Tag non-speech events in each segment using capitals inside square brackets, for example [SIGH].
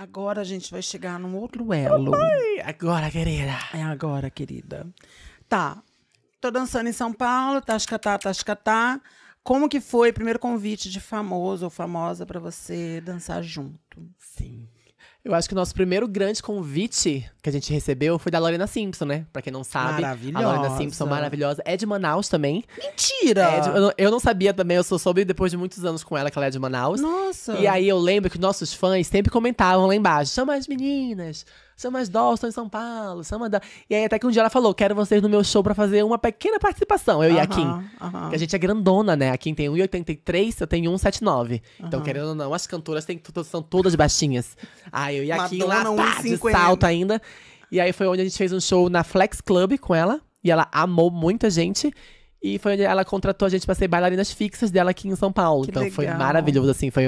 Agora a gente vai chegar num outro elo. agora, querida. É agora, querida. Tá. Tô dançando em São Paulo, tascatá, tascatá. Como que foi o primeiro convite de famoso ou famosa para você dançar junto? Sim. Eu acho que o nosso primeiro grande convite que a gente recebeu foi da Lorena Simpson, né? Pra quem não sabe. Maravilhosa. A Lorena Simpson, maravilhosa. É de Manaus também. Mentira! É de, eu, não, eu, não, sabia também, eu só soube depois de muitos anos com ela que ela é de Manaus. Nossa! E aí eu lembro que nossos fãs sempre comentavam lá embaixo: chama as meninas Samas Dawson em São Paulo, Samas da... E aí até que um dia ela falou, quero vocês no meu show pra fazer uma pequena participação, eu uh -huh, e a Kim. Uh -huh. Que a gente é grandona, né? A Kim tem 1,83, eu tenho 1,79. Uh -huh. Então, querendo ou não, as cantoras têm, são todas baixinhas. Aí eu e a Kim lá, pá, de salto ainda. E aí foi onde a gente fez um show na Flex Club com ela. E ela amou muita gente. E foi onde ela contratou a gente para ser bailarinas fixas dela aqui em São Paulo. Que então legal. foi maravilhoso, assim, foi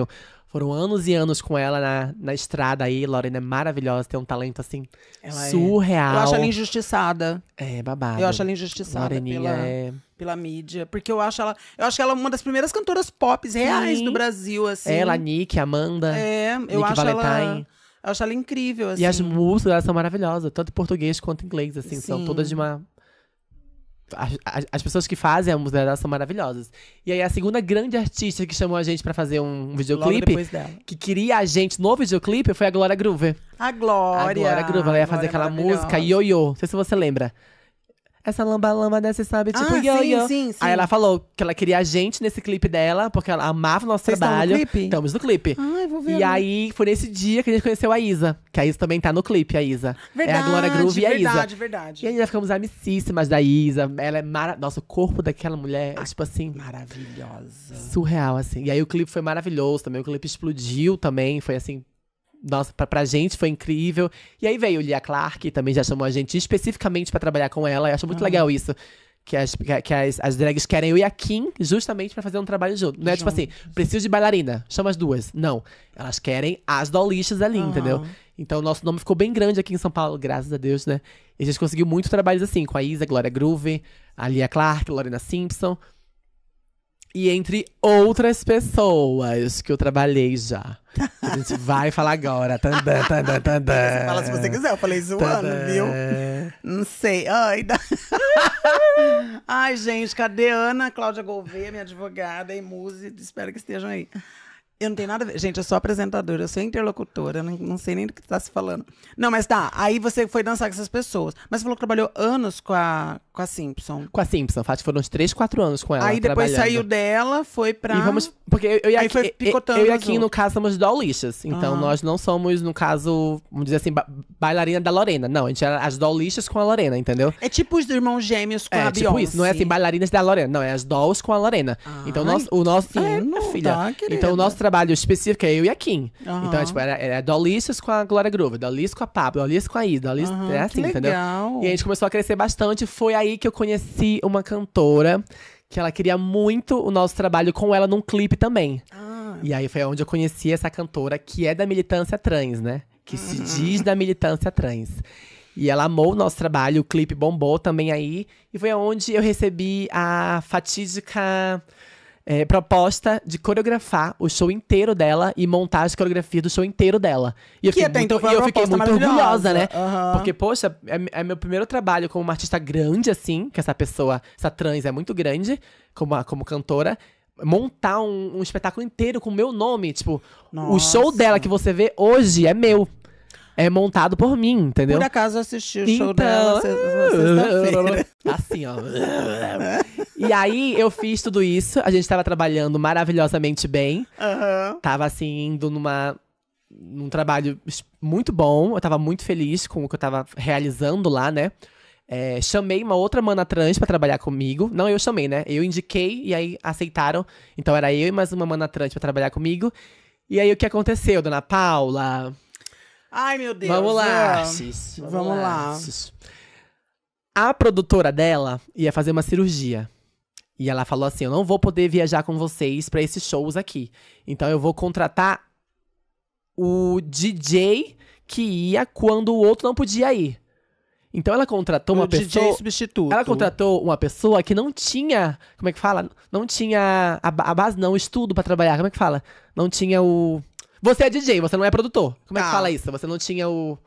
foram anos e anos com ela na, na estrada aí. Lorena é maravilhosa, tem um talento assim ela é- surreal. É. Eu acho ela injustiçada. É, babado. Eu acho ela injustiçada pela, é... pela mídia. Porque eu acho ela. Eu acho ela é uma das primeiras cantoras pop reais Sim. do Brasil, assim. Ela, Nick, Amanda. É, eu Nick acho Valentine. ela. Eu acho ela incrível, assim. E as assim. músicas, dela são maravilhosas. Tanto em português quanto em inglês, assim. Sim. São todas de uma as, as, pessoas que fazem a música dela são maravilhosas. E aí a segunda grande artista que chamou a gente para fazer um, videoclipe, que queria a gente no videoclipe, foi a Glória Groover. A Glória. A Glória Groover, ela ia fazer é aquela música Yo-Yo. Não sei se você lembra essa lamba-lamba dessa, sabe? Tipo, ah, yo, sim, yo. Sim, sim. Aí ela falou que ela queria a gente nesse clipe dela, porque ela amava o nosso Vocês trabalho. Estamos no clipe? Estamos no clipe. Ai, vou ver. E aí, foi nesse dia que a gente conheceu a Isa. Que a Isa também tá no clipe, a Isa. Verdade, é a Glória Groove e a Isa. Verdade, verdade. E aí, nós ficamos amicíssimas da Isa. Ela é maravilhosa. Nossa, o corpo daquela mulher é, tipo assim… Maravilhosa. Surreal, assim. E aí, o clipe foi maravilhoso também. O clipe explodiu também. Foi, assim, nossa, pra, pra gente foi incrível. E aí veio Lia Clark, também já chamou a gente especificamente para trabalhar com ela. Eu acho muito ah. legal isso. Que as, que as, as drags querem eu e a Kim justamente para fazer um trabalho junto. Não é tipo assim, preciso de bailarina, chama as duas. Não. Elas querem as dolichas ali, uhum. entendeu? Então o nosso nome ficou bem grande aqui em São Paulo, graças a Deus, né? E a gente conseguiu muitos trabalhos assim, com a Isa, Glória Groove, a Lia Clark, Lorena Simpson. E entre outras pessoas que eu trabalhei já. A gente vai falar agora. Tandã, tandã, tandã. Você fala se você quiser. Eu falei zoando, tandã. viu? Não sei. Ai, da... [LAUGHS] Ai, gente, cadê Ana Cláudia Gouveia, minha advogada e música? Espero que estejam aí. Eu não tenho nada a ver. Gente, eu sou apresentadora, eu sou interlocutora, eu não, não sei nem do que está se falando. Não, mas tá, aí você foi dançar com essas pessoas. Mas você falou que trabalhou anos com a, com a Simpson. Com a Simpson, Fati, foram uns 3, 4 anos com ela. Aí depois saiu dela, foi pra. E vamos. Porque eu, eu e aí aqui, foi picotando. Eu, eu e aqui, no caso, somos dolistas. Então ah. nós não somos, no caso, vamos dizer assim, ba bailarina da Lorena. Não, a gente era as dolistas com a Lorena, entendeu? É tipo os irmãos gêmeos com é, a tipo isso, não é assim, bailarinas da Lorena. Não, é as dolls com a Lorena. Ah, então nós, o nosso. Sim, é, é filha. Tá, então o nosso trabalho trabalho específico, é eu e a Kim. Uhum. Então, é, tipo, era, era Dolicious com a Glória Groove, Dolicious com a Pablo, Dolicious com a Ida, Dolicious, uhum, ah, é né, assim, entendeu? E a gente começou a crescer bastante. Foi aí que eu conheci uma cantora que ela queria muito o nosso trabalho com ela num clipe também. Ah. E aí foi onde eu conheci essa cantora que é da militância trans, né? Que se diz da militância trans. E ela amou o nosso trabalho, o clipe bombou também aí. E foi onde eu recebi a fatídica é, proposta de coreografar o show inteiro dela e montar as coreografias do show inteiro dela. E eu que até muito, então foi eu fiquei muito orgulhosa, né? Uhum. Porque, poxa, é, é, meu primeiro trabalho como uma artista grande, assim, que essa pessoa, essa trans é muito grande, como, como cantora montar um, um, espetáculo inteiro com o meu nome. Tipo, Nossa. o show dela que você vê hoje é meu. É montado por mim, entendeu? Por acaso assisti o show então... dela [LAUGHS] Assim, ó. [LAUGHS] E aí eu fiz tudo isso, a gente tava trabalhando maravilhosamente bem. Uhum. Tava assim, indo numa num trabalho muito bom. Eu tava muito feliz com o que eu tava realizando lá, né? É, chamei uma outra mana trans para trabalhar comigo. Não, eu chamei, né? Eu indiquei e aí aceitaram. Então era eu e mais uma mana trans pra trabalhar comigo. E aí o que aconteceu, dona Paula? Ai, meu Deus. Vamos lá. Né? Vamos, Vamos lá. lá. A produtora dela ia fazer uma cirurgia. E ela falou assim: Eu não vou poder viajar com vocês para esses shows aqui. Então eu vou contratar o DJ que ia quando o outro não podia ir. Então ela contratou o uma DJ pessoa. substituto. Ela contratou uma pessoa que não tinha. Como é que fala? Não tinha. A, a base, não, estudo para trabalhar. Como é que fala? Não tinha o. Você é DJ, você não é produtor. Como é que ah. fala isso? Você não tinha o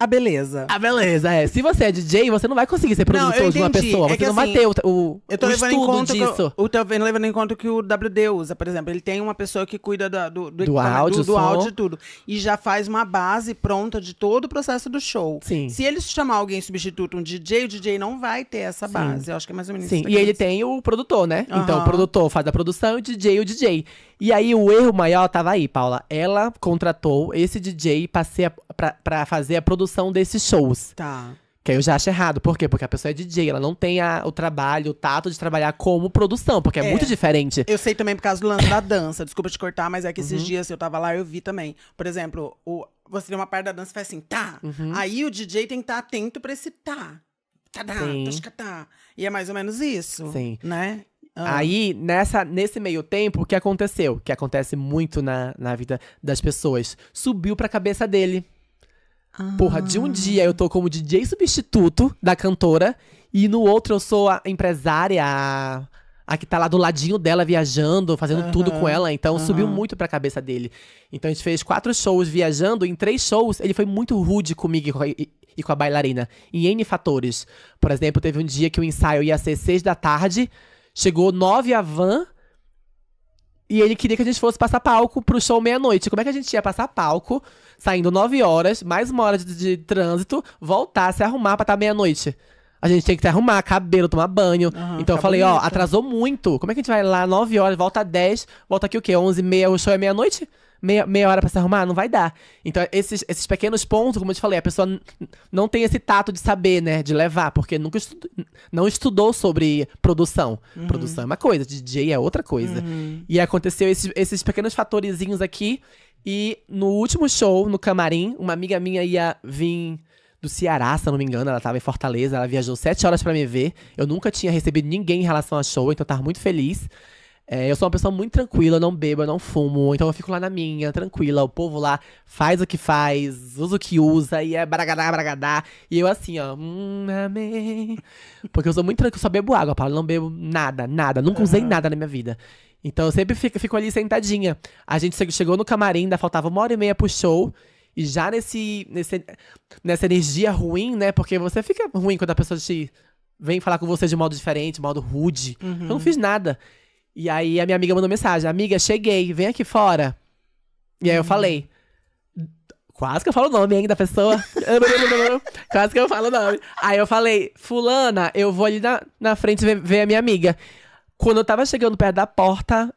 a beleza. A beleza, é. Se você é DJ, você não vai conseguir ser produtor não, de uma pessoa. É você não assim, vai ter o, o, eu tô o levando em conta disso. Que eu, eu tô levando em conta que o WD usa, por exemplo. Ele tem uma pessoa que cuida do, do, do, do áudio, do, áudio e tudo. E já faz uma base pronta de todo o processo do show. Sim. Se eles chamar alguém substituto, um DJ, o DJ não vai ter essa base. Sim. Eu acho que é mais ou menos Sim. isso. Sim, e ele tem o produtor, né? Uhum. Então o produtor faz a produção e o DJ o DJ. E aí o erro maior tava aí, Paula. Ela contratou esse DJ pra, fazer a produção desses shows. Tá. Que aí eu já acho errado. Por quê? Porque a pessoa é DJ, ela não tem a, o trabalho, o tato de trabalhar como produção, porque é, é, muito diferente. Eu sei também por causa do lance da dança. Desculpa te cortar, mas é que esses uhum. dias eu tava lá eu vi também. Por exemplo, o, você tem uma parte da dança e faz assim, tá. Uhum. Aí o DJ tem que estar tá atento pra esse tá. Tadá, tá tá, tá, tá, E é mais ou menos isso. Sim. Né? Ah. Aí, nessa, nesse meio tempo, o que aconteceu? Que acontece muito na, na vida das pessoas. Subiu pra cabeça dele. Ah. Porra, de um dia eu tô como DJ substituto da cantora, e no outro eu sou a empresária, a, a que tá lá do ladinho dela viajando, fazendo uhum, tudo com ela. Então uhum. subiu muito pra cabeça dele. Então a gente fez quatro shows viajando. Em três shows, ele foi muito rude comigo e com a, e com a bailarina. Em N fatores. Por exemplo, teve um dia que o ensaio ia ser seis da tarde. Chegou nove a van e ele queria que a gente fosse passar palco pro show meia-noite. Como é que a gente ia passar palco, saindo nove horas, mais uma hora de, de trânsito, voltar, se arrumar pra estar tá meia-noite? A gente tem que se arrumar, cabelo, tomar banho. Uhum, então eu falei, bonito. ó, atrasou muito. Como é que a gente vai lá nove horas, volta às 10, volta aqui o quê? onze e meia, o show é meia-noite? meia, meia hora para se arrumar? Não vai dar. Então, esses, esses pequenos pontos, como eu te falei, a pessoa não tem esse tato de saber, né? De levar, porque nunca estu não estudou sobre produção. Uhum. Produção é uma coisa, DJ é outra coisa. Uhum. E aconteceu esses, esses pequenos fatorezinhos aqui. E no último show, no camarim, uma amiga minha ia vir do Ceará, se eu não me engano, ela tava em Fortaleza, ela viajou sete horas para me ver. Eu nunca tinha recebido ninguém em relação a show, então eu tava muito feliz. É, eu sou uma pessoa muito tranquila, eu não bebo, eu não fumo, então eu fico lá na minha, tranquila. O povo lá faz o que faz, usa o que usa, e é bragadá, bragadá. E eu assim, ó, hum, amém. Porque eu sou muito tranquila, eu só bebo água, Paulo, não bebo nada, nada, nunca usei nada na minha vida. Então eu sempre fico, fico ali sentadinha. A gente chegou no camarim, ainda faltava uma hora e meia pro show. E já nesse, nesse, nessa energia ruim, né? Porque você fica ruim quando a pessoa te vem falar com você de modo diferente, modo rude. Uhum. Eu não uhum. fiz nada. E aí a minha amiga mandou mensagem: Amiga, cheguei, vem aqui fora. E aí eu falei. Quase que eu falo o nome ainda da pessoa. [LAUGHS] Quase que eu falo o nome. Aí eu falei, fulana, eu vou ali na, na frente ver, ver a minha amiga. Quando eu tava chegando perto da porta,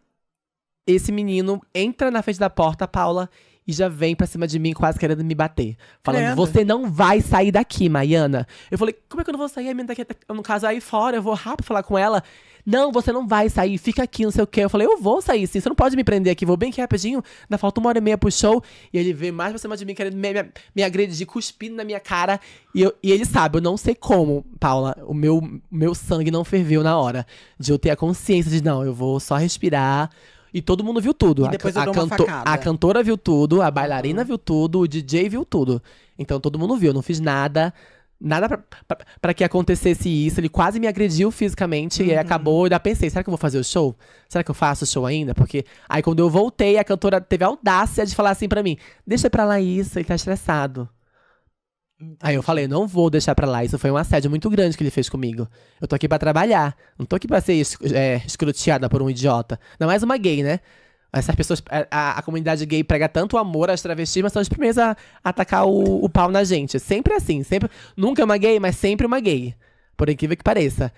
esse menino entra na frente da porta, Paula, e já vem pra cima de mim, quase querendo me bater. Falando, você não vai sair daqui, Maiana. Eu falei, como é que eu não vou sair? A menina daqui, é no caso, aí fora, eu vou rápido falar com ela. Não, você não vai sair, fica aqui, não sei o quê. Eu falei, eu vou sair sim, você não pode me prender aqui, vou bem aqui rapidinho. Ainda falta uma hora e meia pro show. E ele veio mais pra cima de mim, querendo me, me, me agredir, cuspindo na minha cara. E, eu, e ele sabe, eu não sei como, Paula, o meu, meu sangue não ferveu na hora de eu ter a consciência de, não, eu vou só respirar. E todo mundo viu tudo. E depois a, eu a, canto a cantora viu tudo, a bailarina uhum. viu tudo, o DJ viu tudo. Então todo mundo viu, eu não fiz nada nada para que acontecesse isso. Ele quase me agrediu fisicamente uhum. e aí uhum. acabou. eu daí pensei, será que eu vou fazer o show? Será que eu faço o show ainda? Porque aí quando eu voltei, a cantora teve a audácia de falar assim para mim: deixa pra lá isso, ele tá estressado. Entendi. Aí eu falei, não vou deixar pra lá. Isso foi um assédio muito grande que ele fez comigo. Eu tô aqui para trabalhar. Não tô aqui pra ser é, escruteada por um idiota. Não mais uma gay, né? Essas pessoas, a, a, comunidade gay prega tanto amor às travestis, mas são os primeiros a, a atacar o, o pau na gente. Sempre assim, sempre. Nunca é uma gay, mas sempre uma gay. Por incrível que pareça.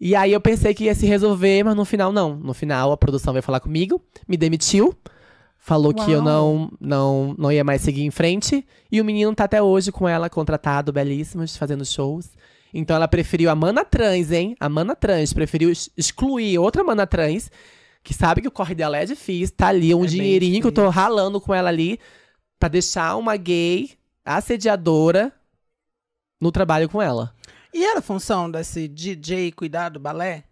E aí eu pensei que ia se resolver, mas no final não. No final a produção veio falar comigo, me demitiu, falou Uau. que eu não, não, não ia mais seguir em frente. E o menino tá até hoje com ela, contratado, belíssimos, fazendo shows. Então ela preferiu a mana trans, hein? A mana trans preferiu excluir outra mana trans que sabe que o corre dela é difícil, tá ali um é dinheirinho que eu tô ralando com ela ali para deixar uma gay assediadora no trabalho com ela. E era a função desse DJ cuidar do balé?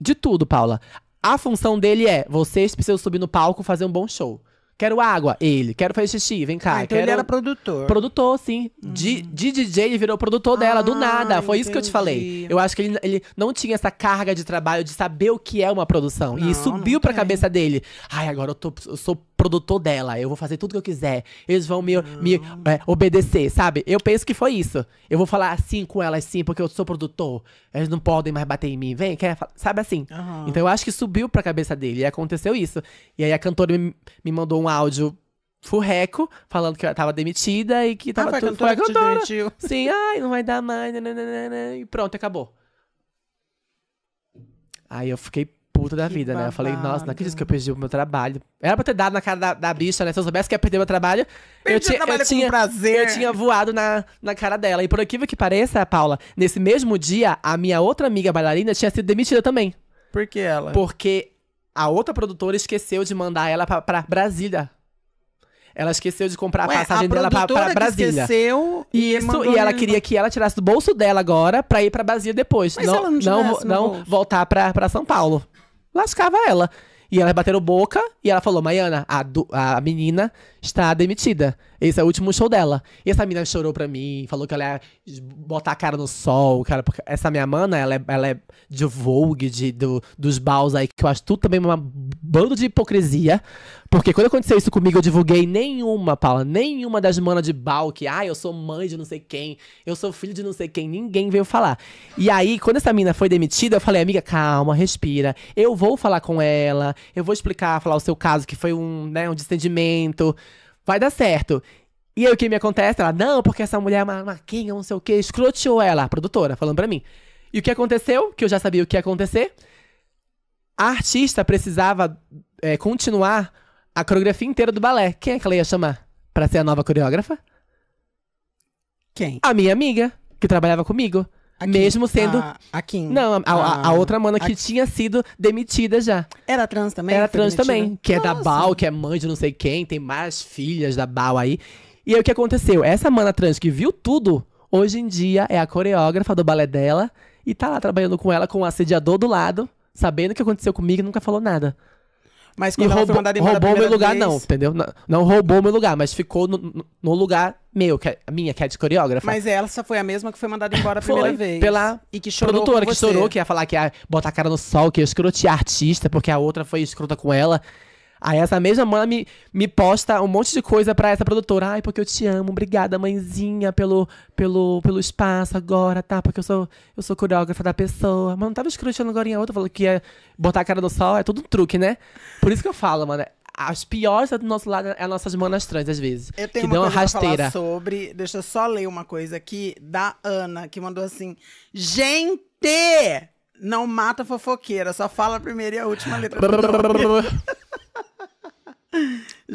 De tudo, Paula. A função dele é: vocês precisam subir no palco fazer um bom show. Quero água, ele. Quero fazer xixi, vem cá. Ah, então quero... ele era produtor. Produtor, sim. De, hum. de DJ, ele virou produtor dela, ah, do nada. Foi entendi. isso que eu te falei. Eu acho que ele, ele não tinha essa carga de trabalho de saber o que é uma produção. Não, e subiu pra tem. cabeça dele. Ai, agora eu, tô, eu sou produtor dela, eu vou fazer tudo que eu quiser, eles vão me, me é, obedecer, sabe? Eu penso que foi isso. Eu vou falar assim com elas, sim, porque eu sou produtor, Eles não podem mais bater em mim, vem, quer, sabe assim? Uhum. Então eu acho que subiu pra cabeça dele e aconteceu isso. E aí a cantora me, me mandou um áudio furreco, falando que eu tava demitida e que tava ah, tudo... Cantora a cantora que te demitiu. Sim, ai, não vai dar mais, nananana, e pronto, acabou. Aí eu fiquei puta da que vida, babado. né? Eu falei, nossa, não acredito que eu perdi o meu trabalho. Era pra ter dado na cara da, da bicha, né? Se eu soubesse que ia perder meu trabalho, perdi eu, tinha, trabalho eu, tinha, prazer. eu tinha voado na, na cara dela. E por aquilo que pareça, Paula, nesse mesmo dia, a minha outra amiga bailarina tinha sido demitida também. Por que ela? Porque a outra produtora esqueceu de mandar ela pra, pra Brasília. Ela esqueceu de comprar Ué, a passagem a dela pra, pra Brasília. esqueceu e Isso, e ela queria que ela tirasse do bolso dela agora pra ir pra Brasília depois. Mas não, ela não, não, não, voltar pra, pra São Paulo lascava ela. E elas bateram boca e ela falou: Maiana, a, a menina está demitida. Esse é o último show dela. E essa menina chorou pra mim, falou que ela ia botar a cara no sol, cara. Porque essa minha mana, ela é, ela é de Vogue, de, do, dos baús aí, que eu acho tudo também uma bando de hipocrisia. Porque quando aconteceu isso comigo, eu divulguei nenhuma, Paula, nenhuma das manas de bal que, ah, eu sou mãe de não sei quem, eu sou filho de não sei quem, ninguém veio falar. E aí, quando essa menina foi demitida, eu falei, amiga, calma, respira. Eu vou falar com ela, eu vou explicar, falar o seu caso, que foi um, né, um distendimento vai dar certo. E aí o que me acontece? Ela, não, porque essa mulher é uma maquinha, não sei o que, escroteou ela, a produtora, falando pra mim. E o que aconteceu? Que eu já sabia o que ia acontecer. A artista precisava é, continuar a coreografia inteira do balé. Quem é que ela ia chamar pra ser a nova coreógrafa? Quem? A minha amiga, que trabalhava comigo. Kim, mesmo sendo. A, a Kim. Não, a, a, a ah. outra mana que tinha sido demitida já. Era trans também? Era trans demitida? também. Que Nossa. é da Bal, que é mãe de não sei quem, tem mais filhas da Bal aí. E aí o que aconteceu? Essa mana trans que viu tudo, hoje em dia é a coreógrafa do balé dela e tá lá trabalhando com ela, com o assediador do lado, sabendo o que aconteceu comigo e nunca falou nada. Mas quando e ela roubou, foi mandada embora roubou meu lugar, vez... não, entendeu? Não, não, roubou meu lugar, mas ficou no, no lugar meu, que é, minha, que é de coreógrafa. Mas ela só foi a mesma que foi mandada embora a primeira foi, vez. Pela e que chorou produtora que chorou, que ia falar que ia botar a cara no sol, que ia escrotear artista, porque a outra foi escrota com ela. Aí essa mesma mana me, me posta um monte de coisa pra essa produtora. Ai, porque eu te amo, obrigada, mãezinha, pelo, pelo, pelo espaço agora, tá? Porque eu sou, eu sou coreógrafa da pessoa. Mas não tava escrutando agora em outra, falou que ia botar a cara no sol, é tudo um truque, né? Por isso que eu falo, mano. As piores do nosso lado é nossas manas trans, às vezes. Eu tenho que uma dão coisa rasteira. Pra falar sobre. Deixa eu só ler uma coisa aqui da Ana, que mandou assim: Gente! Não mata fofoqueira, só fala a primeira e a última letra. [LAUGHS]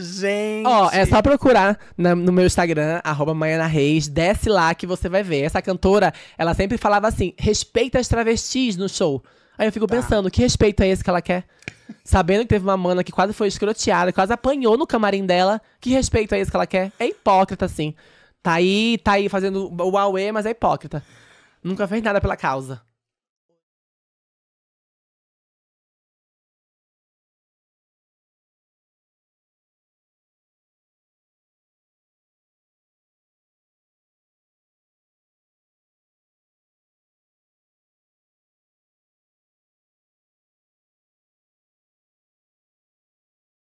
Gente. Ó, é só procurar na, no meu Instagram, arroba Maiana Reis, desce lá que você vai ver. Essa cantora, ela sempre falava assim: respeita as travestis no show. Aí eu fico tá. pensando, que respeito é esse que ela quer? [LAUGHS] Sabendo que teve uma mana que quase foi escroteada, quase apanhou no camarim dela, que respeito é esse que ela quer? É hipócrita, assim. Tá aí, tá aí fazendo o Huawei, mas é hipócrita. Nunca fez nada pela causa.